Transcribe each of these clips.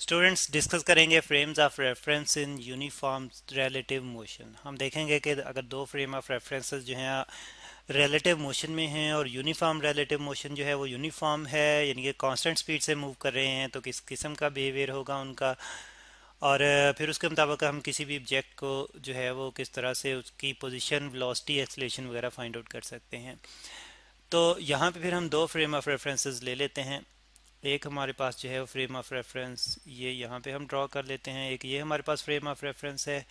students discuss करेंगे frames of reference in uniform relative motion हम देखेंगे कि अगर दो फ्रेम ऑफ रेफरेंसेस जो हैं रिलेटिव मोशन में हैं और यूनिफॉर्म रिलेटिव मोशन जो है वो यूनिफॉर्म है यानी कि कांस्टेंट स्पीड से मूव कर रहे हैं तो किस किस्म का बिहेवियर होगा उनका और फिर उसके मुताबिक हम किसी भी ऑब्जेक्ट को जो है वो किस तरह से उसकी पोजिशन वेलोसिटी एक्सलेशन वगैरह फाइंड आउट कर सकते हैं तो यहाँ पे फिर हम दो फ्रेम ऑफ रेफरेंसेस ले लेते हैं एक हमारे पास जो है वो फ्रेम ऑफ रेफरेंस ये यहाँ पे हम ड्रॉ कर लेते हैं एक ये हमारे पास फ्रेम ऑफ रेफरेंस है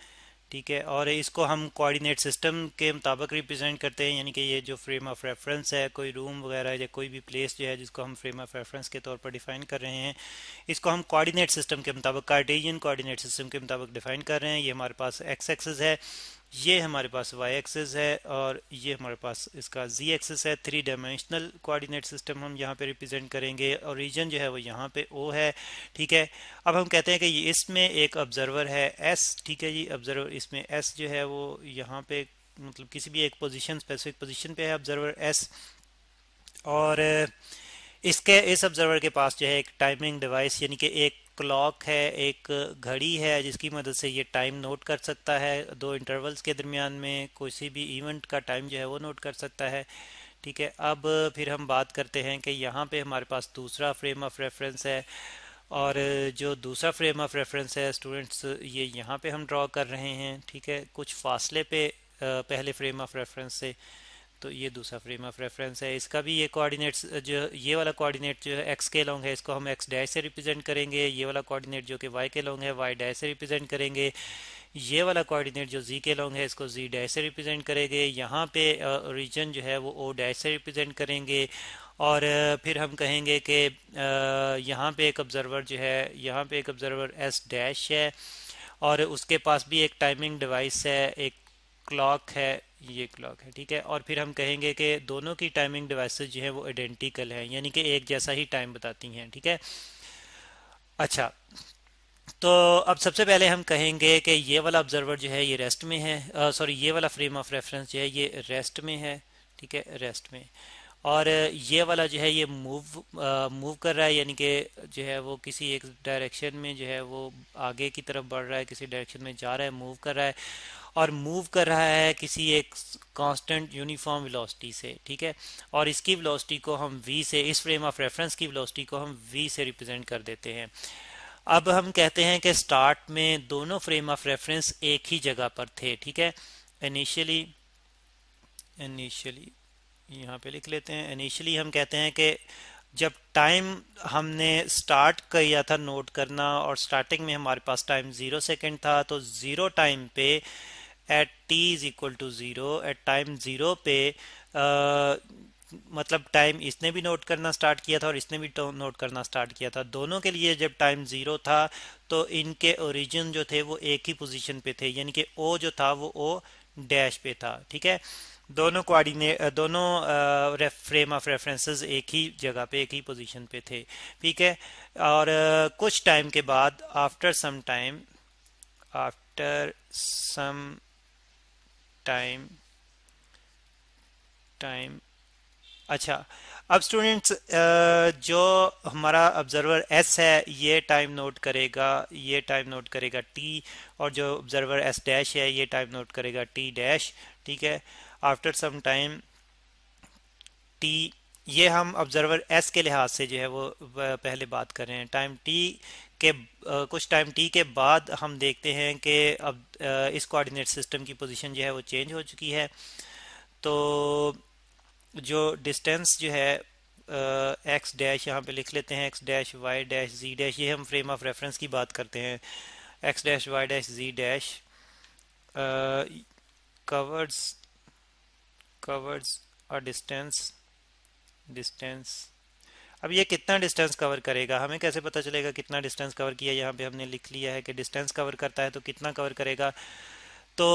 ठीक है और इसको हम कोऑर्डिनेट सिस्टम के मुताबिक रिप्रेजेंट करते हैं यानी कि ये जो फ्रेम ऑफ रेफरेंस है कोई रूम वगैरह या कोई भी प्लेस जो है जिसको हम फ्रेम ऑफ रेफरेंस के तौर पर डिफाइन कर रहे हैं इसको हम कोऑर्डिनेट सिस्टम के मुताबिक कार्टेजियन कोऑर्डिनेट सिस्टम के मुताबिक डिफाइन कर रहे हैं ये हमारे पास एक्स एक्सेस है ये हमारे पास y एक्सेस है और ये हमारे पास इसका z एक्सेस है थ्री डायमेंशनल कोऑर्डिनेट सिस्टम हम यहाँ पे रिप्रेजेंट करेंगे और रीजन जो है वो यहाँ पे O है ठीक है अब हम कहते हैं कि इसमें एक ऑब्जर्वर है S ठीक है जी ऑब्जर्वर इसमें S जो है वो यहाँ पे मतलब किसी भी एक पोजीशन स्पेसिफिक पोजिशन पे है ऑब्जर्वर एस और इसके इस ऑब्जर्वर के पास जो है एक टाइमिंग डिवाइस यानी कि एक क्लॉक है एक घड़ी है जिसकी मदद से ये टाइम नोट कर सकता है दो इंटरवल्स के दरमियान में किसी भी इवेंट का टाइम जो है वो नोट कर सकता है ठीक है अब फिर हम बात करते हैं कि यहाँ पे हमारे पास दूसरा फ्रेम ऑफ रेफरेंस है और जो दूसरा फ्रेम ऑफ रेफरेंस है स्टूडेंट्स ये यहाँ पे हम ड्रॉ कर रहे हैं ठीक है कुछ फासले पे पहले फ्रेम ऑफ रेफरेंस से तो ये दूसरा फ्रेम ऑफ रेफरेंस है इसका भी ये कोऑर्डिनेट्स जो ये वाला कोऑर्डिनेट जो है एक्स के लॉन्ग है इसको हम एक्स डैश से रिप्रेजेंट करेंगे ये वाला कोऑर्डिनेट जो कि वाई के लॉन्ग है वाई डैश से रिप्रेजेंट करेंगे ये वाला कोऑर्डिनेट जो जी के लॉन्ग है इसको जी डैश से रिप्रेजेंट करेंगे यहाँ पे रीजन जो है वो ओ डैश से रिप्रेजेंट करेंगे और फिर हम कहेंगे कि यहाँ पे एक ऑब्ज़र्वर जो है यहाँ पे एक ऑब्ज़र्वर एस डैश है और उसके पास भी एक टाइमिंग डिवाइस है एक क्लॉक है ये क्लॉक है ठीक है और फिर हम कहेंगे कि दोनों की टाइमिंग डिवाइसेज जो है वो आइडेंटिकल हैं यानी कि एक जैसा ही टाइम बताती हैं ठीक है अच्छा तो अब सबसे पहले हम कहेंगे कि ये वाला ऑब्जर्वर जो है ये रेस्ट में है सॉरी ये वाला फ्रेम ऑफ रेफरेंस जो है ये रेस्ट में है ठीक है रेस्ट में और ये वाला जो है ये मूव मूव कर रहा है यानी कि जो है वो किसी एक डायरेक्शन में जो है वो आगे की तरफ बढ़ रहा है किसी डायरेक्शन में जा रहा है मूव कर रहा है और मूव कर रहा है किसी एक कांस्टेंट यूनिफॉर्म वेलोसिटी से ठीक है और इसकी वेलोसिटी को हम वी से इस फ्रेम ऑफ रेफरेंस की वेलोसिटी को हम वी से रिप्रेजेंट कर देते हैं अब हम कहते हैं कि स्टार्ट में दोनों फ्रेम ऑफ रेफरेंस एक ही जगह पर थे ठीक है इनिशियली इनिशियली यहाँ पे लिख लेते हैं इनिशियली हम कहते हैं कि जब टाइम हमने स्टार्ट किया था नोट करना और स्टार्टिंग में हमारे पास टाइम ज़ीरो सेकेंड था तो ज़ीरो टाइम पे at T is equal to zero at time zero पे आ, मतलब टाइम इसने भी नोट करना स्टार्ट किया था और इसने भी नोट करना स्टार्ट किया था दोनों के लिए जब टाइम ज़ीरो था तो इनके ओरिजिन जो थे वो एक ही पोजीशन पे थे यानी कि ओ जो था वो ओ डैश पे था ठीक है दोनों कोआर्डिने दोनों फ्रेम ऑफ रेफरेंसेस एक ही जगह पे एक ही पोजीशन पे थे ठीक है और कुछ टाइम के बाद after some time after some time time अच्छा अब स्टूडेंट्स जो हमारा ऑब्जर्वर एस है ये टाइम नोट करेगा ये टाइम नोट करेगा टी और जो ऑब्जर्वर एस डैश है ये टाइम नोट करेगा टी डैश ठीक है आफ्टर सम टाइम टी ये हम ऑब्जर्वर एस के लिहाज से जो है वो पहले बात कर रहे हैं टाइम टी के कुछ टाइम टी के बाद हम देखते हैं कि अब इस कोऑर्डिनेट सिस्टम की पोजीशन जो है वो चेंज हो चुकी है तो जो डिस्टेंस जो है एक्स डैश यहाँ पे लिख लेते हैं X dash Y dash Z dash ये हम फ्रेम ऑफ रेफरेंस की बात करते हैं X dash Y dash Z dash covers covers a distance distance अब ये कितना डिस्टेंस कवर करेगा हमें कैसे पता चलेगा कितना डिस्टेंस कवर किया यहाँ पे हमने लिख लिया है कि डिस्टेंस कवर करता है तो कितना कवर करेगा तो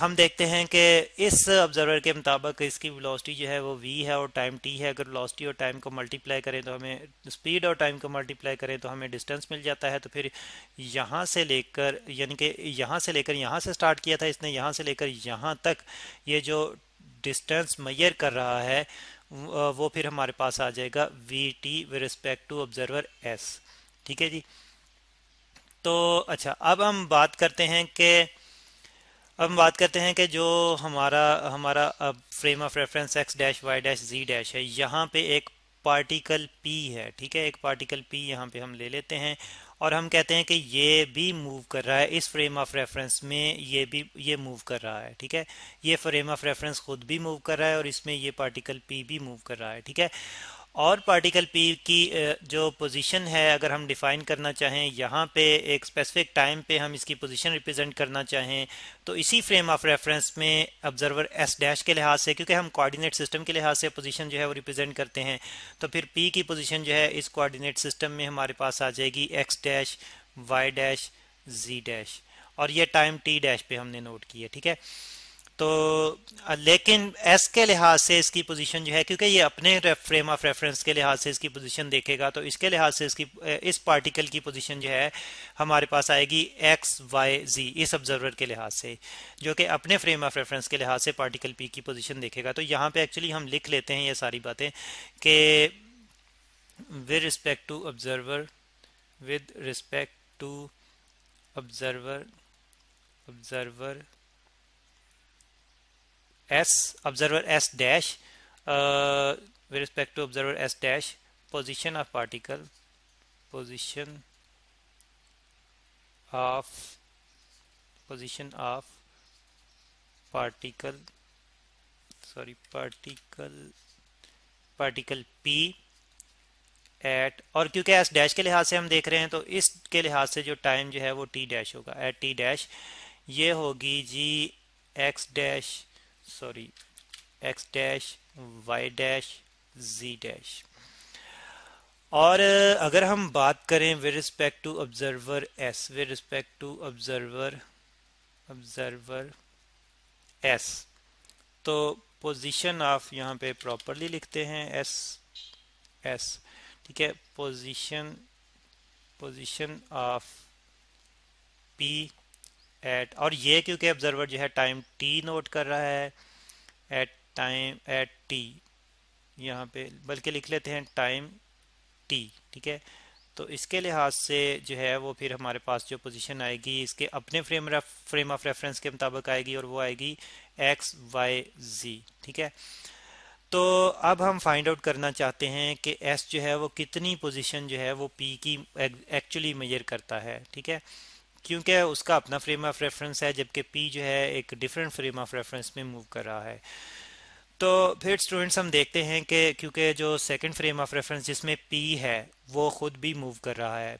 हम देखते हैं कि इस ऑब्जर्वर के मुताबिक इसकी वेलोसिटी जो है वो v है और टाइम t है अगर वेलोसिटी और टाइम को मल्टीप्लाई करें तो हमें स्पीड और टाइम को मल्टीप्लाई करें तो हमें डिस्टेंस मिल जाता है तो फिर यहाँ से लेकर यानी कि यहाँ से लेकर यहाँ से स्टार्ट किया था इसने यहाँ से लेकर यहाँ तक ये जो डिस्टेंस मैयर कर रहा है वो फिर हमारे पास आ जाएगा V T with respect to observer S ठीक है जी तो अच्छा अब हम बात करते हैं कि अब हम बात करते हैं कि जो हमारा हमारा अब frame of reference X dash Y dash Z dash है यहाँ पे एक पार्टिकल पी है ठीक है एक पार्टिकल पी यहाँ पे हम ले लेते हैं और हम कहते हैं कि ये भी मूव कर रहा है इस फ्रेम ऑफ रेफरेंस में ये भी ये मूव कर रहा है ठीक है ये फ्रेम ऑफ रेफरेंस खुद भी मूव कर रहा है और इसमें ये पार्टिकल पी भी मूव कर रहा है ठीक है और पार्टिकल पी की जो पोजीशन है अगर हम डिफाइन करना चाहें यहाँ पे एक स्पेसिफिक टाइम पे हम इसकी पोजीशन रिप्रेजेंट करना चाहें तो इसी फ्रेम ऑफ रेफरेंस में ऑब्जर्वर एस डैश के लिहाज से क्योंकि हम कोऑर्डिनेट सिस्टम के लिहाज से पोजीशन जो है वो रिप्रेजेंट करते हैं तो फिर पी की पोजीशन जो है इस कोऑर्डिनेट सिस्टम में हमारे पास आ जाएगी X dash Y dash Z dash और ये टाइम टी डैश पे हमने नोट की है ठीक है तो लेकिन एस के लिहाज से इसकी पोजीशन जो है क्योंकि ये अपने फ्रेम ऑफ रेफरेंस के लिहाज से इसकी पोजीशन देखेगा तो इसके लिहाज से इसकी इस पार्टिकल की पोजीशन जो है हमारे पास आएगी एक्स वाई जी इस ऑब्जर्वर के लिहाज से जो कि अपने फ्रेम ऑफ रेफरेंस के लिहाज से पार्टिकल पी की पोजीशन देखेगा तो यहाँ पे एक्चुअली हम लिख लेते हैं ये सारी बातें कि with respect to observer with respect to observer observer s observer s dash uh, with respect to observer s dash position of particle position of position of particle sorry particle particle P at और क्योंकि S dash के लिहाज से हम देख रहे हैं तो इसके लिहाज से जो टाइम जो है वो टी डैश होगा एट टी डैश ये होगी Z X dash sorry x dash y dash z dash और अगर हम बात करें with respect to observer S with respect to observer observer S तो पोजीशन ऑफ यहाँ पे प्रॉपरली लिखते हैं एस एस ठीक है position position of P at और ये क्योंकि ऑब्जर्वर जो है टाइम टी नोट कर रहा है एट टाइम एट टी यहाँ पे बल्कि लिख लेते हैं टाइम टी ठीक है तो इसके लिहाज से जो है वो फिर हमारे पास जो पोजीशन आएगी इसके अपने फ्रेम फ्रेम ऑफ रेफरेंस के मुताबिक आएगी और वो आएगी एक्स वाई जी ठीक है तो अब हम फाइंड आउट करना चाहते हैं कि एस जो है वो कितनी पोजीशन जो है वो पी की एक्चुअली मेजर करता है ठीक है क्योंकि उसका अपना फ्रेम ऑफ रेफरेंस है जबकि पी जो है एक डिफरेंट फ्रेम ऑफ रेफरेंस में मूव कर रहा है तो फिर स्टूडेंट्स हम देखते हैं कि क्योंकि जो सेकंड फ्रेम ऑफ रेफरेंस जिसमें पी है वो खुद भी मूव कर रहा है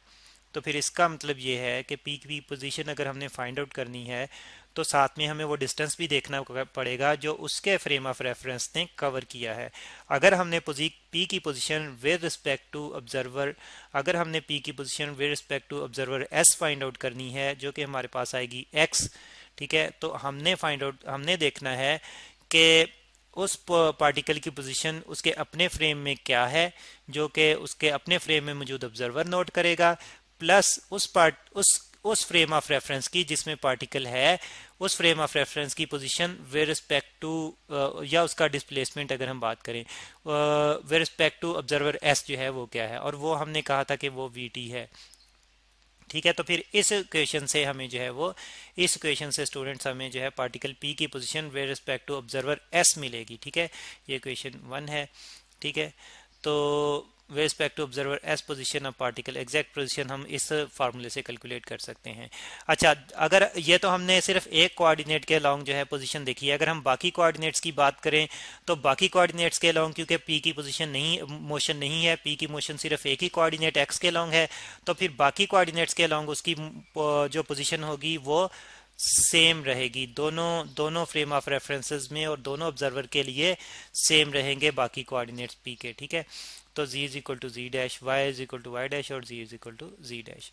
तो फिर इसका मतलब ये है कि पी की पोजीशन अगर हमने फाइंड आउट करनी है तो साथ में हमें वो डिस्टेंस भी देखना पड़ेगा जो उसके फ्रेम ऑफ रेफरेंस ने कवर किया है अगर हमने पोजी पी की position with respect to observer अगर हमने पी की position with respect to observer S find out करनी है जो कि हमारे पास आएगी एक्स ठीक है तो हमने फाइंड आउट हमने देखना है कि उस पार्टिकल की पोजीशन उसके अपने फ्रेम में क्या है जो कि उसके अपने फ्रेम में मौजूद ऑब्जर्वर नोट करेगा प्लस उस पार्ट उस उस फ्रेम ऑफ रेफरेंस की जिसमें पार्टिकल है उस फ्रेम ऑफ रेफरेंस की पोजीशन वे रिस्पेक्ट टू या उसका डिस्प्लेसमेंट अगर हम बात करें with respect to observer S जो है वो क्या है और वो हमने कहा था कि वो वी है ठीक है तो फिर इस क्वेश्चन से हमें जो है वो इस क्वेश्चन से स्टूडेंट्स हमें जो है पार्टिकल पी की position with respect to observer S मिलेगी ठीक है ये क्वेश्चन वन है ठीक है तो with respect to observer S position of particle exact position हम इस फार्मूले से कैलकुलेट कर सकते हैं अच्छा अगर ये तो हमने सिर्फ एक कोऑर्डिनेट के अलॉन्ग जो है पोजिशन देखी है अगर हम बाकी कोऑर्डिनेट्स की बात करें तो बाकी कोऑर्डिनेट्स के अलॉन्ग क्योंकि पी की पोजिशन नहीं मोशन नहीं है पी की मोशन सिर्फ एक ही कोआर्डिनेट एक्स के लॉन्ग है तो फिर बाकी कोआर्डिनेट्स के अलॉन्ग उसकी जो पोजिशन होगी वो सेम रहेगी दोनों दोनों फ्रेम ऑफ रेफरेंसेस में और दोनों ऑब्जर्वर के लिए सेम रहेंगे बाकी कोऑर्डिनेट्स पी के ठीक है तो z is equal to Z dash Y is equal to Y dash और z is equal to Z dash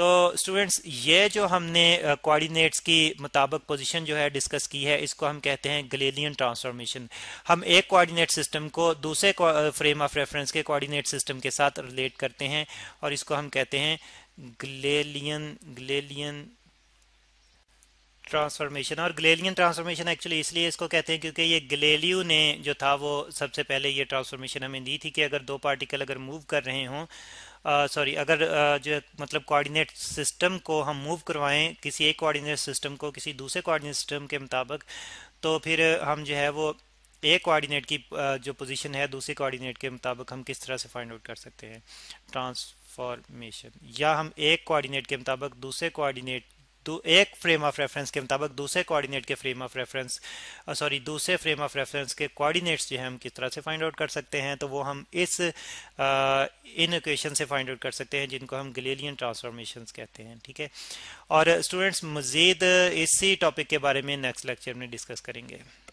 तो स्टूडेंट्स ये जो हमने कोऑर्डिनेट्स की मुताबिक पोजीशन जो है डिस्कस की है इसको हम कहते हैं गलेलियन ट्रांसफॉर्मेशन हम एक कोऑर्डिनेट सिस्टम को दूसरे फ्रेम ऑफ रेफरेंस के कोऑर्डिनेट सिस्टम के साथ रिलेट करते हैं और इसको हम कहते हैं ग्लेलियन ग्लेलियन ट्रांसफॉर्मेशन और ग्लेलियन ट्रांसफॉर्मेशन एक्चुअली इसलिए इसको कहते हैं क्योंकि ये ग्लेलियो ने जो था वो सबसे पहले ये ट्रांसफॉर्मेशन हमें दी थी कि अगर दो पार्टिकल अगर मूव कर रहे हों सॉरी uh, अगर uh, जो मतलब कोऑर्डिनेट सिस्टम को हम मूव करवाएं किसी एक कोऑर्डिनेट सिस्टम को किसी दूसरे कोऑर्डिनेट सिस्टम के मुताबिक तो फिर हम जो है वो एक कोऑर्डिनेट की uh, जो पोजीशन है दूसरे कोऑर्डिनेट के मुताबिक हम किस तरह से फाइंड आउट कर सकते हैं ट्रांसफॉर्मेशन या हम एक कोऑर्डिनेट के मुताबिक दूसरे कोऑर्डिनेट तो एक फ्रेम ऑफ रेफरेंस के मुताबिक दूसरे कोऑर्डिनेट के फ्रेम ऑफ रेफरेंस सॉरी दूसरे फ्रेम ऑफ रेफरेंस के कोऑर्डिनेट्स जो है हम किस तरह से फाइंड आउट कर सकते हैं तो वो हम इस इन इक्वेशन से फाइंड आउट कर सकते हैं जिनको हम गलेलियन ट्रांसफॉर्मेशन कहते हैं ठीक है और स्टूडेंट्स मज़ीद इसी टॉपिक के बारे में नेक्स्ट लेक्चर में डिस्कस करेंगे